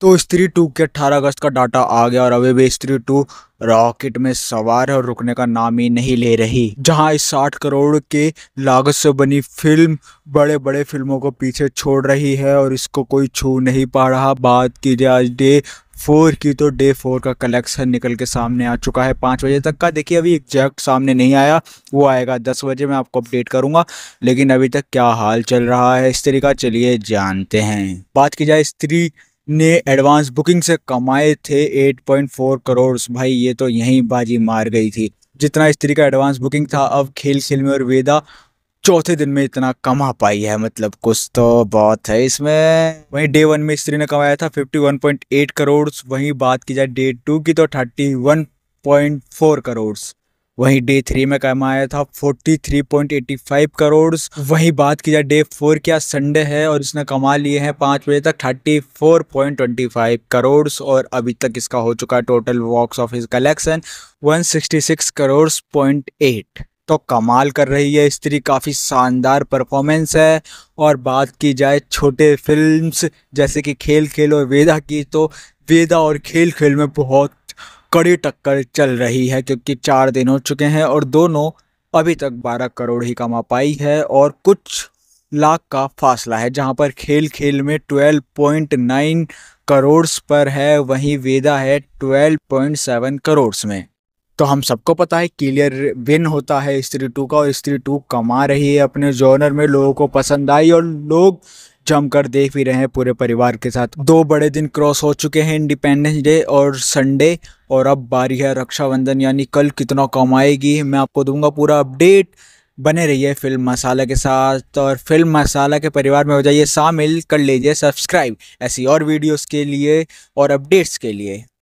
तो स्त्री टू के 18 अगस्त का डाटा आ गया और अभी भी स्त्री टू रॉकेट में सवार और रुकने का नाम ही नहीं ले रही जहां इस 60 करोड़ के लागत से बनी फिल्म बड़े बड़े फिल्मों को पीछे छोड़ रही है और इसको कोई छू नहीं पा रहा बात की जाए आज डे फोर की तो डे फोर का कलेक्शन निकल के सामने आ चुका है पाँच बजे तक का देखिए अभी एग्जैक्ट सामने नहीं आया वो आएगा दस बजे मैं आपको अपडेट करूंगा लेकिन अभी तक क्या हाल चल रहा है स्त्री का चलिए जानते हैं बात की जाए स्त्री ने एडवांस बुकिंग से कमाए थे 8.4 करोड़ भाई ये तो यहीं बाजी मार गई थी जितना इस तरीका एडवांस बुकिंग था अब खेल खेल में और वेदा चौथे दिन में इतना कमा पाई है मतलब कुछ तो बहुत है इसमें वहीं डे वन में स्त्री ने कमाया था 51.8 करोड़ वहीं बात की जाए डे टू की तो 31.4 करोड़ वहीं डे थ्री में कमाया था 43.85 करोड़ वहीं बात की जाए डे फोर क्या संडे है और इसने कमा लिए हैं पाँच बजे तक 34.25 करोड़ और अभी तक इसका हो चुका है total box office collection 166 crore point eight तो कमाल कर रही है स्त्री काफ़ी शानदार परफॉर्मेंस है और बात की जाए छोटे फिल्म्स जैसे कि खेल खेल और वेदा की तो वेदा और खेल खेल में बहुत कड़ी टक्कर चल रही है क्योंकि चार दिन हो चुके हैं और दोनों अभी तक 12 करोड़ ही कमा पाई है और कुछ लाख का फासला है जहां पर खेल खेल में 12.9 करोड़ पर है वहीं वेदा है 12.7 करोड़ में तो हम सबको पता है क्लियर विन होता है स्त्री टू का और स्त्री टू कमा रही है अपने जोनर में लोगों को पसंद आई और लोग जमकर देख भी रहे हैं पूरे परिवार के साथ दो बड़े दिन क्रॉस हो चुके हैं इंडिपेंडेंस डे और संडे और अब बारी है रक्षाबंधन यानी कल कितना कमाएगी मैं आपको दूंगा पूरा अपडेट बने रहिए फिल्म मसाला के साथ और फिल्म मसाला के परिवार में हो जाइए शामिल कर लीजिए सब्सक्राइब ऐसी और वीडियोस के लिए और अपडेट्स के लिए